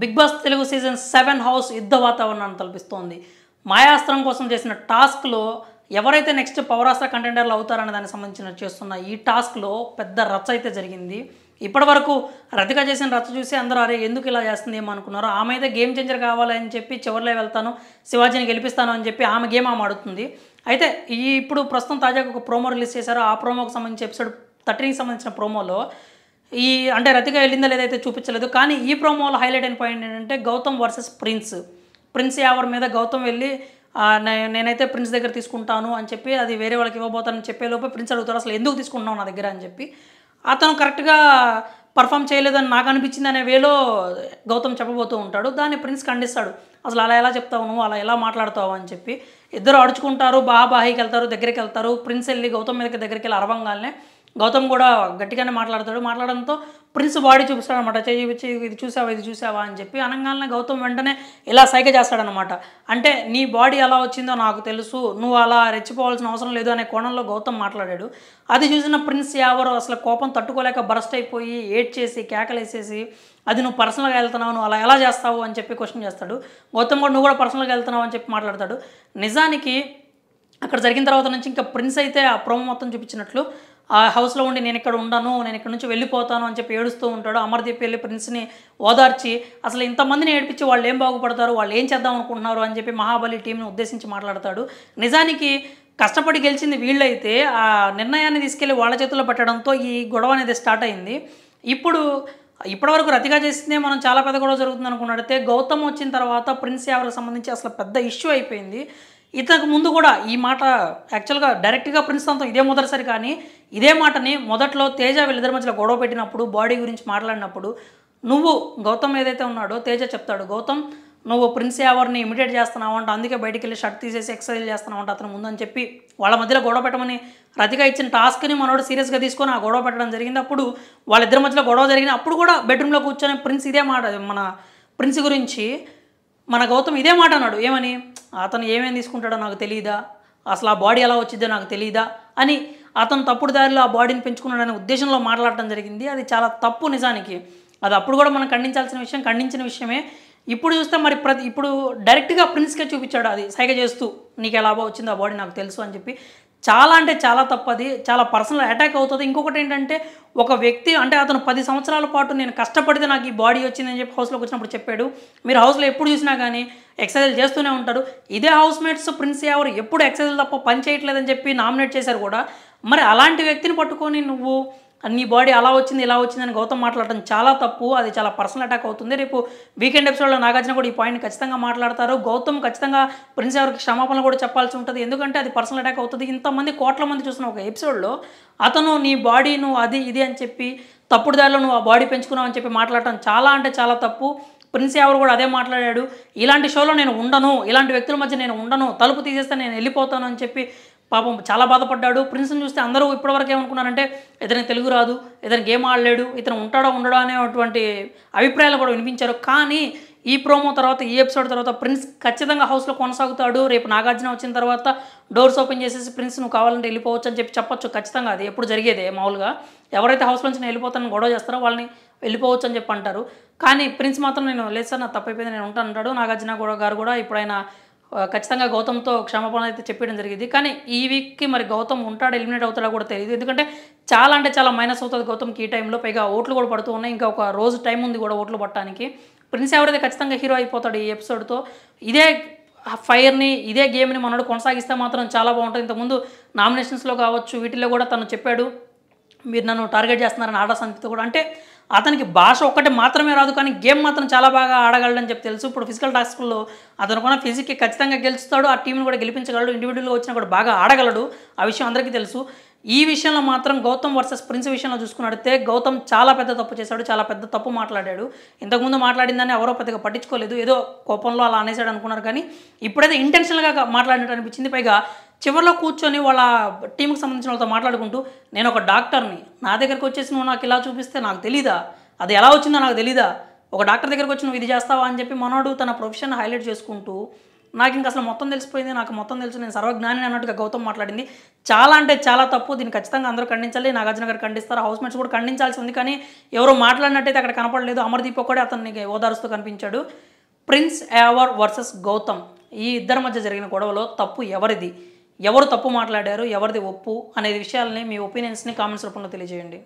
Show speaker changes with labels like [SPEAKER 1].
[SPEAKER 1] big Boss Telugu season seven house యుద్ధ వాతావరణాన్ని తలపిస్తోంది మాయాస్త్రం కోసం చేసిన టాస్క్లో ఎవరైతే నెక్స్ట్ పౌరాస్త్ర కంటెండర్లు అవుతారనే దానికి సంబంధించిన చేస్తున్న ఈ టాస్క్లో పెద్ద రచ్చ అయితే జరిగింది ఇప్పటి వరకు రతిక చేసిన రచ్చ చూసి అందరూ అరే ఎందుకు ఇలా చేస్తుంది ఏమనుకున్నారు ఆమె అయితే గేమ్ చేంజర్ కావాలని చెప్పి చివరిలో వెళ్తాను శివాజీని గెలిపిస్తాను అని చెప్పి ఆమె గేమ్ ఆమె ఆడుతుంది అయితే ఈ ఇప్పుడు ప్రస్తుతం తాజాగా ఒక ప్రోమో రిలీజ్ చేశారు ఆ ప్రోమోకి సంబంధించి ఎపిసోడ్ థర్టీన్కి సంబంధించిన ప్రోమోలో ఈ అంటే రతిక వెళ్ళిందా లేదైతే చూపించలేదు కానీ ఈ ప్రోమోలో హైలైట్ అయిన పాయింట్ ఏంటంటే గౌతమ్ వర్సెస్ ప్రిన్స్ ప్రిన్స్ యావర్ మీద గౌతమ్ వెళ్ళి నేనైతే ప్రిన్స్ దగ్గర తీసుకుంటాను అని చెప్పి అది వేరే వాళ్ళకి ఇవ్వబోతానని చెప్పేలోపు ప్రిన్స్ అడుగుతారు అసలు ఎందుకు తీసుకుంటున్నావు నా దగ్గర అని చెప్పి అతను కరెక్ట్గా పర్ఫామ్ చేయలేదని నాకు అనిపించింది అనే వేలో గౌతమ్ చెప్పబోతూ ఉంటాడు దాన్ని ప్రిన్స్ ఖండిస్తాడు అసలు అలా ఎలా చెప్తావు నువ్వు అలా ఎలా మాట్లాడతావు అని చెప్పి ఇద్దరు అడుచుకుంటారు బాబాహికి వెళ్తారు దగ్గరికి వెళ్తారు ప్రిన్స్ వెళ్ళి గౌతమ్ మీదకి దగ్గరికి వెళ్ళి అరవంగానే గౌతమ్ కూడా గట్టిగానే మాట్లాడతాడు మాట్లాడడంతో ప్రిన్స్ బాడీ చూపిస్తాడనమాట చేయి ఇది చూసావా ఇది చూసావా అని చెప్పి అనగానే గౌతమ్ వెంటనే ఇలా సైగ చేస్తాడనమాట అంటే నీ బాడీ ఎలా వచ్చిందో నాకు తెలుసు నువ్వు అలా రెచ్చిపోవాల్సిన అవసరం లేదు అనే కోణంలో గౌతమ్ మాట్లాడాడు అది చూసిన ప్రిన్స్ ఎవరు అసలు కోపం తట్టుకోలేక బరస్ట్ అయిపోయి ఏడ్ చేసి కేకలేసేసి అది నువ్వు పర్సనల్గా వెళ్తున్నావు నువ్వు అలా ఎలా చేస్తావు అని చెప్పి క్వశ్చన్ చేస్తాడు గౌతమ్ కూడా నువ్వు కూడా పర్సనల్గా వెళ్తున్నావు అని చెప్పి మాట్లాడతాడు నిజానికి అక్కడ జరిగిన తర్వాత నుంచి ఇంకా ప్రిన్స్ అయితే ఆ ప్రోమో మొత్తం చూపించినట్లు ఆ హౌస్లో ఉండి నేను ఇక్కడ ఉండను నేను ఇక్కడ నుంచి వెళ్ళిపోతాను అని చెప్పి ఏడుస్తూ ఉంటాడు అమర్దీప్ వెళ్ళి ప్రిన్స్ని ఓదార్చి అసలు ఇంతమందిని ఏడిపించి వాళ్ళు ఏం బాగుపడతారు వాళ్ళు ఏం చేద్దాం అనుకుంటున్నారు అని చెప్పి మహాబలి టీంని ఉద్దేశించి మాట్లాడతాడు నిజానికి కష్టపడి గెలిచింది వీళ్ళైతే ఆ నిర్ణయాన్ని తీసుకెళ్లి వాళ్ళ చేతుల్లో పెట్టడంతో ఈ గొడవ అనేది స్టార్ట్ అయింది ఇప్పుడు ఇప్పటివరకు రతిగా చేసిందే మనం చాలా పెద్ద గొడవ జరుగుతుంది అనుకున్నట్టయితే గౌతమ్ వచ్చిన తర్వాత ప్రిన్స్ యావరికి సంబంధించి అసలు పెద్ద ఇష్యూ అయిపోయింది ఇతనికి ముందు కూడా ఈ మాట యాక్చువల్గా డైరెక్ట్గా ప్రిన్స్తో ఇదే మొదటిసారి కానీ ఇదే మాటని మొదట్లో తేజ వీళ్ళిద్దరి మధ్యలో గొడవ పెట్టినప్పుడు బాడీ గురించి మాట్లాడినప్పుడు నువ్వు గౌతమ్ ఏదైతే ఉన్నాడో తేజ చెప్తాడు గౌతమ్ నువ్వు ప్రిన్స్ ఎవరిని ఇమిటేట్ చేస్తున్నావు అంట అందుకే బయటికి వెళ్ళి షర్ట్ తీసేసి ఎక్సర్సైజ్ చేస్తున్నావు అంటే అతను ముందని చెప్పి వాళ్ళ మధ్యలో గొడవ పెట్టమని రతిగా ఇచ్చిన టాస్క్ని మనోడు సీరియస్గా తీసుకొని ఆ గొడవ పెట్టడం జరిగింది అప్పుడు వాళ్ళిద్దరి మధ్యలో గొడవ జరిగింది అప్పుడు కూడా బెడ్రూమ్లో కూర్చొని ప్రిన్స్ ఇదే మాట మన ప్రిన్స్ గురించి మన గౌతమ్ ఇదే మాట అన్నాడు ఏమని అతను ఏమేమి తీసుకుంటాడో నాకు తెలియదా అసలు ఆ బాడీ ఎలా వచ్చిందో నాకు తెలియదా అని అతను తప్పుడు దారిలో ఆ బాడీని పెంచుకున్నాడనే ఉద్దేశంలో మాట్లాడటం జరిగింది అది చాలా తప్పు నిజానికి అది అప్పుడు కూడా మనం ఖండించాల్సిన విషయం ఖండించిన విషయమే ఇప్పుడు చూస్తే మరి ప్రతి ఇప్పుడు డైరెక్ట్గా ప్రిన్స్కే చూపించాడు అది సైగ చేస్తూ నీకు ఎలా బాగా వచ్చిందో ఆ బాడీ నాకు తెలుసు అని చెప్పి చాలా అంటే చాలా తప్పది చాలా పర్సనల్ అటాక్ అవుతుంది ఇంకొకటి ఏంటంటే ఒక వ్యక్తి అంటే అతను పది సంవత్సరాల పాటు నేను కష్టపడితే నాకు ఈ బాడీ వచ్చిందని చెప్పి హౌస్లోకి వచ్చినప్పుడు చెప్పాడు మీరు హౌస్లో ఎప్పుడు చూసినా కానీ ఎక్సర్సైజ్ చేస్తూనే ఉంటారు ఇదే హౌస్ మేట్స్ ప్రిన్స్ ఎవరు ఎప్పుడు ఎక్సర్సైజ్ తప్ప పని చేయట్లేదని చెప్పి నామినేట్ చేశారు కూడా మరి అలాంటి వ్యక్తిని పట్టుకొని నువ్వు నీ బాడీ అలా వచ్చింది ఇలా వచ్చిందని గౌతమ్ మాట్లాడటం చాలా తప్పు అది చాలా పర్సనల్ అటాక్ అవుతుంది రేపు వీకెండ్ ఎపిసోడ్లో నాగార్జున కూడా ఈ పాయింట్ ఖచ్చితంగా మాట్లాడతారు గౌతమ్ ఖచ్చితంగా ప్రిన్స్ ఎవరికి క్షమాపణలు కూడా చెప్పాల్సి ఉంటుంది ఎందుకంటే అది పర్సనల్ అటాక్ అవుతుంది ఇంతమంది కోట్ల మంది చూసిన ఒక ఎపిసోడ్లో అతను నీ బాడీ నువ్వు అది ఇది అని చెప్పి తప్పుడు దారిలో నువ్వు ఆ బాడీ పెంచుకున్నావు అని చెప్పి మాట్లాడటం చాలా అంటే చాలా తప్పు ప్రిన్స్ ఎవరు కూడా అదే మాట్లాడాడు ఇలాంటి షోలో నేను ఉండను ఇలాంటి వ్యక్తుల మధ్య నేను ఉండను తలుపు తీసేస్తే నేను వెళ్ళిపోతాను అని చెప్పి పాపం చాలా బాధపడ్డాడు ప్రిన్స్ని చూస్తే అందరూ ఇప్పటివరకు ఏమనుకున్నారంటే ఇతనికి తెలుగు రాదు ఇతను గేమ్ ఆడలేడు ఇతను ఉంటాడో ఉండడో అనేటువంటి అభిప్రాయాలు కూడా వినిపించారు కానీ ఈ ప్రోమో తర్వాత ఈ ఎపిసోడ్ తర్వాత ప్రిన్స్ ఖచ్చితంగా హౌస్లో కొనసాగుతాడు రేపు నాగార్జున వచ్చిన తర్వాత డోర్స్ ఓపెన్ చేసేసి ప్రిన్స్ నువ్వు కావాలంటే వెళ్ళిపోవచ్చు అని చెప్పి చెప్పొచ్చు ఖచ్చితంగా అది ఎప్పుడు జరిగేదే మామూలుగా ఎవరైతే హౌస్ నుంచి వెళ్ళిపోతానని గొడవ చేస్తారో వాళ్ళని వెళ్ళిపోవచ్చు అని చెప్పి అంటారు కానీ ప్రిన్స్ మాత్రం నేను లేదు సార్ నా తప్పైపోయింది నేను ఉంటాను అంటాడు నాగార్జున గారు కూడా ఇప్పుడైనా ఖచ్చితంగా గౌతమ్తో క్షమాపణ అయితే చెప్పడం జరిగింది కానీ ఈ వీక్కి మరి గౌతమ్ ఉంటాడు ఎలిమినేట్ అవుతాడో కూడా తెలియదు ఎందుకంటే చాలా అంటే చాలా మైనస్ అవుతుంది గౌతమ్కి ఈ టైంలో పైగా ఓట్లు కూడా పడుతూ ఉన్నాయి ఇంకా ఒక రోజు టైం ఉంది కూడా ఓట్లు పట్టడానికి ప్రిన్స్ ఎవరైతే ఖచ్చితంగా హీరో అయిపోతాడు ఈ ఎపిసోడ్తో ఇదే ఫైర్ని ఇదే గేమ్ని మనోడు కొనసాగిస్తే మాత్రం చాలా బాగుంటుంది ఇంతకుముందు నామినేషన్స్లో కావచ్చు వీటిల్లో కూడా తను చెప్పాడు మీరు నన్ను టార్గెట్ చేస్తున్నారని ఆడా సంతితో కూడా అంటే అతనికి భాష ఒక్కటి మాత్రమే రాదు కానీ గేమ్ మాత్రం చాలా బాగా ఆడగలడని చెప్పి తెలుసు ఇప్పుడు ఫిజికల్ టాస్క్లో అతను కూడా ఫిజిక్కి ఖచ్చితంగా గెలుస్తాడు ఆ టీంని కూడా గెలిపించగలడు ఇండివిజువల్గా వచ్చినా కూడా బాగా ఆడగలడు ఆ విషయం అందరికీ తెలుసు ఈ విషయంలో మాత్రం గౌతమ్ వర్సెస్ ప్రిన్స్ విషయంలో చూసుకున్నట్టే గౌతమ్ చాలా పెద్ద తప్పు చేశాడు చాలా పెద్ద తప్పు మాట్లాడాడు ఇంతకుముందు మాట్లాడిందని ఎవరో పెద్దగా పట్టించుకోలేదు ఏదో కోపంలో అలా అనేసాడు అనుకున్నారు కానీ ఇప్పుడైతే ఇంటెన్షనల్గా మాట్లాడినట్టు అనిపించింది పైగా చివరిలో కూర్చొని వాళ్ళ టీంకి సంబంధించిన వాళ్ళతో మాట్లాడుకుంటూ నేను ఒక డాక్టర్ని నా దగ్గరకు వచ్చేసి నువ్వు నాకు ఇలా చూపిస్తే నాకు తెలీదా అది ఎలా వచ్చిందో నాకు తెలీదా ఒక డాక్టర్ దగ్గరకు వచ్చి నువ్వు ఇది చేస్తావా అని చెప్పి మనోడు తన ప్రొఫెషన్ హైలైట్ చేసుకుంటూ నాకు ఇంకా అసలు మొత్తం తెలిసిపోయింది నాకు మొత్తం తెలుసు నేను సర్వజ్ఞాని అన్నట్టుగా గౌతమ్ మాట్లాడింది చాలా అంటే చాలా తప్పు దీన్ని ఖచ్చితంగా అందరూ ఖండించాలి నాగార్జున గారు ఖండిస్తారు హౌస్ మేట్స్ కూడా ఖండించాల్సి ఉంది కానీ ఎవరు మాట్లాడినట్టయితే అక్కడ కనపడలేదు అమర్దీప్ ఒక్కడే అతన్ని ఓదారుస్తూ కనిపించాడు ప్రిన్స్ యావర్ వర్సెస్ గౌతమ్ ఈ ఇద్దరి మధ్య జరిగిన గొడవలో తప్పు ఎవరిది ఎవరు తప్పు మాట్లాడారు ఎవరిది ఒప్పు అనేది విషయాలని మీ ఒపీనియన్స్ని కామెంట్స్ రూపంలో తెలియజేయండి